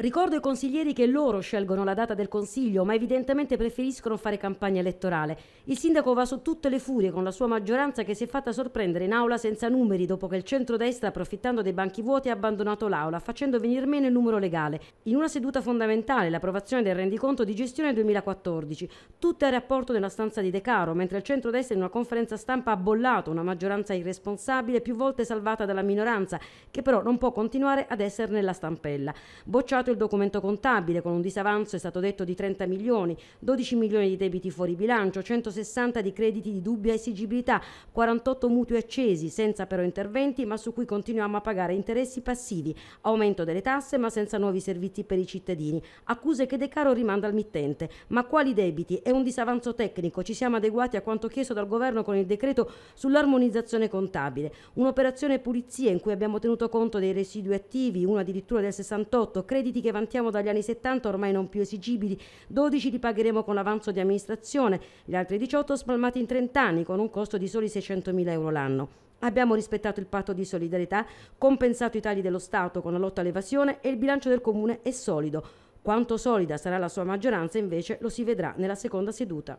Ricordo ai consiglieri che loro scelgono la data del consiglio, ma evidentemente preferiscono fare campagna elettorale. Il sindaco va su tutte le furie con la sua maggioranza che si è fatta sorprendere in aula senza numeri dopo che il centrodestra, approfittando dei banchi vuoti, ha abbandonato l'aula, facendo venir meno il numero legale. In una seduta fondamentale, l'approvazione del rendiconto di gestione 2014, tutta a rapporto nella stanza di De Caro, mentre il centrodestra in una conferenza stampa ha bollato una maggioranza irresponsabile più volte salvata dalla minoranza, che però non può continuare ad essere nella stampella. Bocciato il documento contabile con un disavanzo, è stato detto, di 30 milioni, 12 milioni di debiti fuori bilancio, 160 di crediti di dubbia esigibilità, 48 mutui accesi senza però interventi ma su cui continuiamo a pagare interessi passivi, aumento delle tasse ma senza nuovi servizi per i cittadini, accuse che De Caro rimanda al mittente. Ma quali debiti? È un disavanzo tecnico, ci siamo adeguati a quanto chiesto dal governo con il decreto sull'armonizzazione contabile, un'operazione pulizia in cui abbiamo tenuto conto dei residui attivi, uno addirittura del 68, crediti redditi che vantiamo dagli anni 70 ormai non più esigibili, 12 li pagheremo con avanzo di amministrazione, gli altri 18 spalmati in 30 anni con un costo di soli 600.000 euro l'anno. Abbiamo rispettato il patto di solidarietà, compensato i tagli dello Stato con la lotta all'evasione e il bilancio del Comune è solido. Quanto solida sarà la sua maggioranza invece lo si vedrà nella seconda seduta.